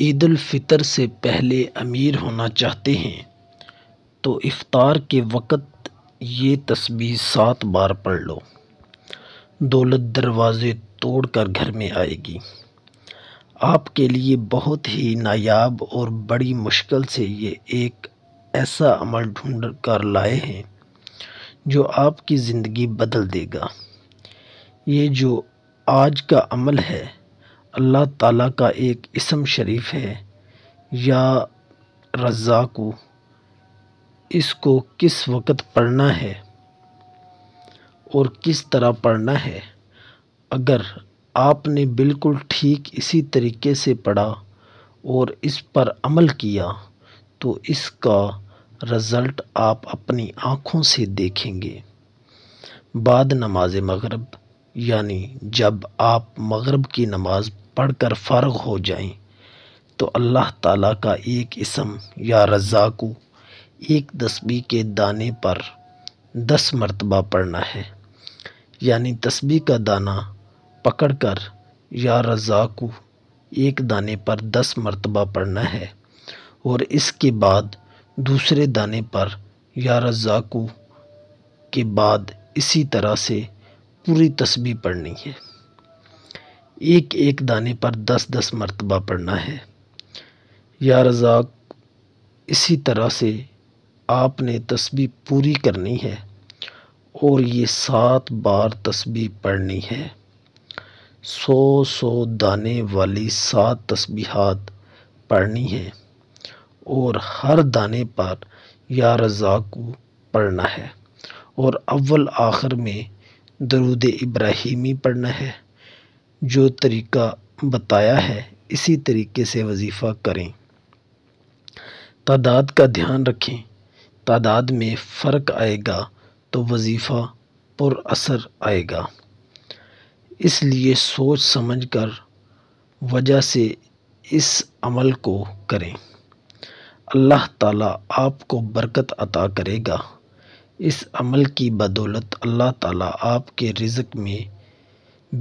ईद फ़ितर से पहले अमीर होना चाहते हैं तो इफ़्तार के वक़्त ये तस्बीह सात बार पढ़ लो दौलत दरवाज़े तोड़ कर घर में आएगी आपके लिए बहुत ही नायाब और बड़ी मुश्किल से ये एक ऐसा अमल ढूंढ कर लाए हैं जो आपकी ज़िंदगी बदल देगा ये जो आज का अमल है अल्लाह ताला का एक इसम शरीफ है या रज़ा को इसको किस वक़्त पढ़ना है और किस तरह पढ़ना है अगर आपने बिल्कुल ठीक इसी तरीके से पढ़ा और इस पर अमल किया तो इसका रिज़ल्ट आप अपनी आँखों से देखेंगे बाद नमाज मगरब यानी जब आप मगरब की नमाज़ पढ़ कर फ़र्ग हो जाएं तो अल्लाह ताला का एक इसम या रज़ाकू एक तस्बी के दाने पर दस मरतबा पढ़ना है यानी तस्बी का दाना पकड़ कर या रज़ाकू एक दाने पर दस मरतबा पढ़ना है और इसके बाद दूसरे दाने पर या रज़ाकू के बाद इसी तरह से पूरी तस्बी पढ़नी है एक एक दाने पर दस दस मरतबा पढ़ना है या रज़ाक इसी तरह से आपने तस्बी पूरी करनी है और ये सात बार तस्बी पढ़नी है सौ सौ दाने वाली सात तस्बीहात पढ़नी है और हर दाने पर या रज़ाक को पढ़ना है और अव्वल आखिर में दरूद इब्राहिमी पढ़ना है जो तरीका बताया है इसी तरीके से वजीफ़ा करें तादाद का ध्यान रखें तादाद में फ़र्क आएगा तो वजीफ़ा असर आएगा इसलिए सोच समझ कर वजह से इस अमल को करें अल्लाह ताला आपको बरकत अता करेगा इस अमल की बदौलत अल्लाह ताला आपके रिजक में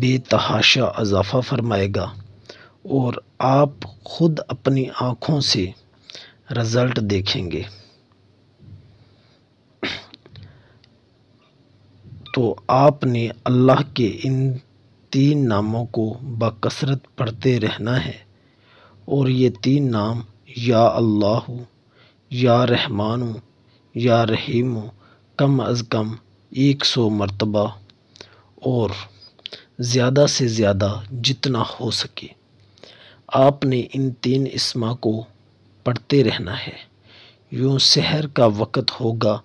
बेतहाशा अजाफा फरमाएगा और आप ख़ुद अपनी आँखों से रिज़ल्ट देखेंगे तो आपने अल्लाह के इन तीन नामों को बकसरत पढ़ते रहना है और ये तीन नाम या अल्लाह या रहमान या रहीम कम अज़ कम एक सौ मरतबा और ज़्यादा से ज़्यादा जितना हो सके आपने इन तीन इसमा को पढ़ते रहना है यूँ शहर का वक़्त होगा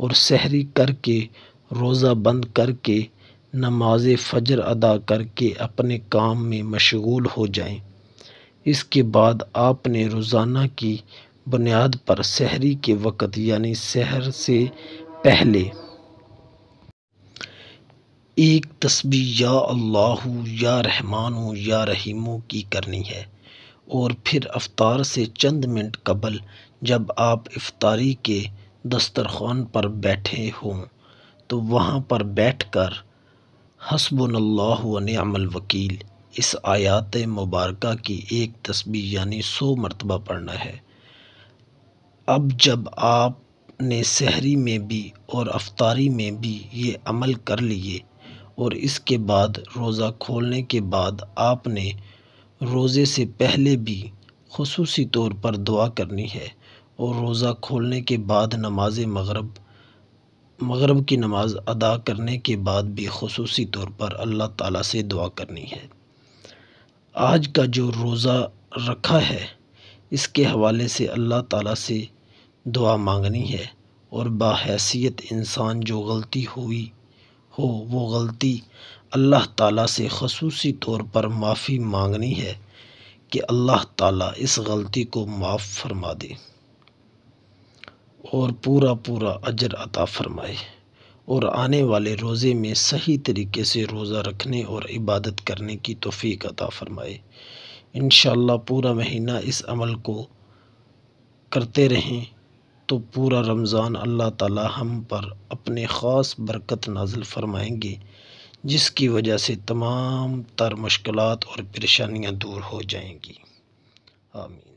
और शहरी करके रोज़ा बंद करके नमाज फजर अदा करके अपने काम में मशगूल हो जाएं। इसके बाद आपने रोज़ाना की बुनियाद पर शहरी के वक़्त यानी शहर से पहले एक तस्बीह या अल्लाह या रहमान या रहीमो की करनी है और फिर अफ्तार से चंद मिनट कबल जब आप इफ्तारी के दस्तरखान पर बैठे हों तो वहाँ पर बैठ कर हसबनल्लामल वकील इस आयात मुबारक की एक तस्बीह यानी सौ मरतबा पढ़ना है अब जब आपने शहरी में भी और अफतारी में भी ये अमल कर लिए और इसके बाद रोज़ा खोलने के बाद आपने रोज़े से पहले भी खसूस तौर पर दुआ करनी है और रोज़ा खोलने के बाद नमाज मगरब मगरब की नमाज़ अदा करने के बाद भी खसूस तौर पर अल्लाह ताला से दुआ करनी है आज का जो रोज़ा रखा है इसके हवाले से अल्लाह ताला से दुआ मांगनी है और बाहसीत इंसान जो गलती हुई हो वो गलती अल्लाह ताला से खसूसी तौर पर माफ़ी मांगनी है कि अल्लाह ताला इस गलती को माफ़ फरमा दे और पूरा पूरा अजर अता फरमाए और आने वाले रोज़े में सही तरीके से रोज़ा रखने और इबादत करने की तोफ़ी अता फ़रमाए इन पूरा महीना इस अमल को करते रहें तो पूरा रमज़ान अल्लाह ताला हम पर अपने ख़ास बरकत नाजिल फरमाएंगे जिसकी वजह से तमाम तर मुश्किल और परेशानियाँ दूर हो जाएंगी आमीन